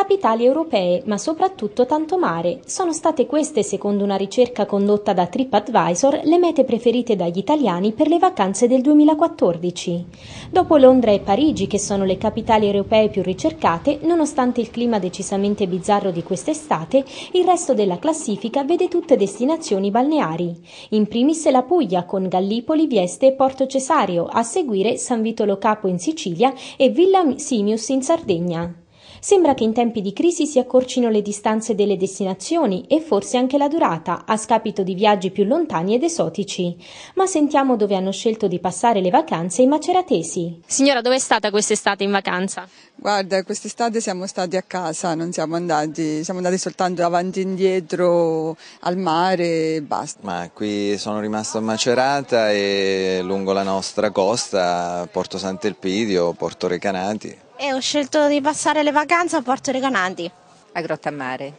capitali europee, ma soprattutto tanto mare. Sono state queste, secondo una ricerca condotta da TripAdvisor, le mete preferite dagli italiani per le vacanze del 2014. Dopo Londra e Parigi, che sono le capitali europee più ricercate, nonostante il clima decisamente bizzarro di quest'estate, il resto della classifica vede tutte destinazioni balneari. In primis la Puglia, con Gallipoli, Vieste e Porto Cesario, a seguire San Vitolo Capo in Sicilia e Villa Simius in Sardegna. Sembra che in tempi di crisi si accorcino le distanze delle destinazioni e forse anche la durata, a scapito di viaggi più lontani ed esotici. Ma sentiamo dove hanno scelto di passare le vacanze i maceratesi. Signora, dove è stata quest'estate in vacanza? Guarda, quest'estate siamo stati a casa, non siamo andati, siamo andati soltanto avanti e indietro al mare e basta. Ma qui sono rimasto a Macerata e lungo la nostra costa, Porto Sant'Elpidio, Porto Recanati. E ho scelto di passare le vacanze a Porto Recanati. A Grottamare.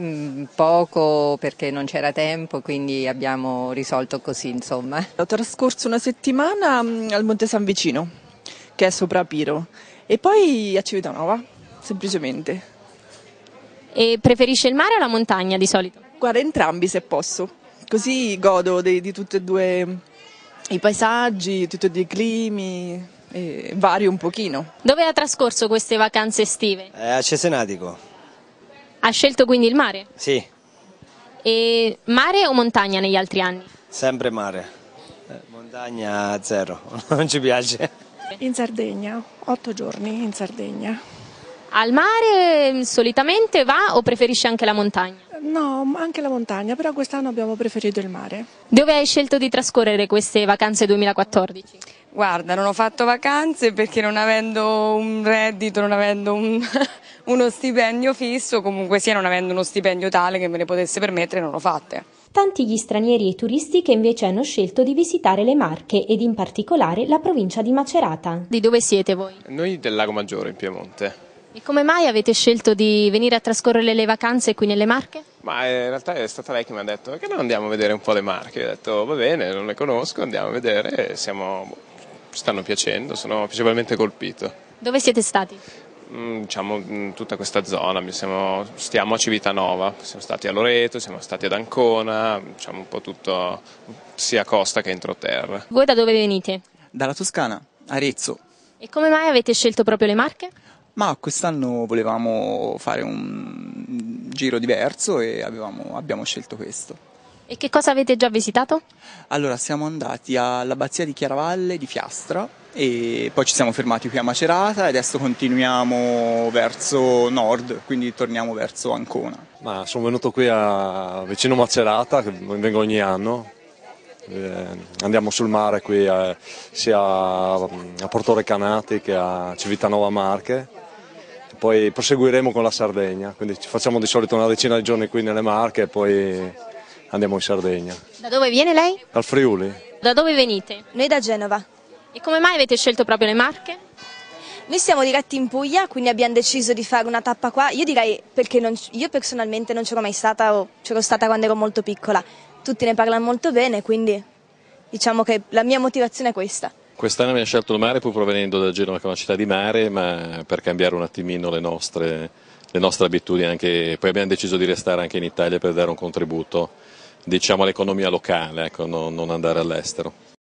Mm, poco perché non c'era tempo, quindi abbiamo risolto così, insomma. Ho trascorso una settimana mm, al Monte San Vicino, che è sopra Piro, e poi a Civitanova, semplicemente. E preferisce il mare o la montagna di solito? Guarda, entrambi se posso, così godo di, di tutti e due i paesaggi, tutti e due i climi eh, vario un pochino. Dove ha trascorso queste vacanze estive? Eh, a Cesenatico. Ha scelto quindi il mare? Sì. E mare o montagna negli altri anni? Sempre mare. Eh, montagna zero, non ci piace. In Sardegna, otto giorni in Sardegna. Al mare solitamente va o preferisce anche la montagna? No, anche la montagna, però quest'anno abbiamo preferito il mare. Dove hai scelto di trascorrere queste vacanze 2014? Guarda, non ho fatto vacanze perché non avendo un reddito, non avendo un, uno stipendio fisso, comunque sia non avendo uno stipendio tale che me ne potesse permettere, non l'ho fatte. Tanti gli stranieri e i turisti che invece hanno scelto di visitare le Marche ed in particolare la provincia di Macerata. Di dove siete voi? Noi del Lago Maggiore in Piemonte. E come mai avete scelto di venire a trascorrere le vacanze qui nelle Marche? Ma eh, in realtà è stata lei che mi ha detto perché non andiamo a vedere un po' le Marche? Io ho detto va bene, non le conosco, andiamo a vedere siamo boh, stanno piacendo, sono piacevolmente colpito. Dove siete stati? Mm, diciamo in mm, tutta questa zona, siamo, stiamo a Civitanova, siamo stati a Loreto, siamo stati ad Ancona, diciamo un po' tutto sia costa che entroterra. Voi da dove venite? Dalla Toscana, Arezzo. E come mai avete scelto proprio le Marche? Ma quest'anno volevamo fare un giro diverso e avevamo, abbiamo scelto questo. E che cosa avete già visitato? Allora, siamo andati all'abbazia di Chiaravalle di Fiastra e poi ci siamo fermati qui a Macerata e adesso continuiamo verso nord, quindi torniamo verso Ancona. Ma sono venuto qui a vicino Macerata, che vengo ogni anno. Eh, andiamo sul mare qui eh, sia mm, a Portore Canati che a Civitanova Marche poi proseguiremo con la Sardegna, quindi facciamo di solito una decina di giorni qui nelle Marche e poi andiamo in Sardegna. Da dove viene lei? Dal Friuli. Da dove venite? Noi da Genova. E come mai avete scelto proprio le Marche? Noi siamo diretti in Puglia, quindi abbiamo deciso di fare una tappa qua. Io direi perché non, io personalmente non c'ero mai stata o c'ero stata quando ero molto piccola. Tutti ne parlano molto bene, quindi diciamo che la mia motivazione è questa. Quest'anno abbiamo scelto il mare pur provenendo da Genova che è una città di mare, ma per cambiare un attimino le nostre, le nostre abitudini. Anche, poi abbiamo deciso di restare anche in Italia per dare un contributo diciamo, all'economia locale, ecco, no, non andare all'estero.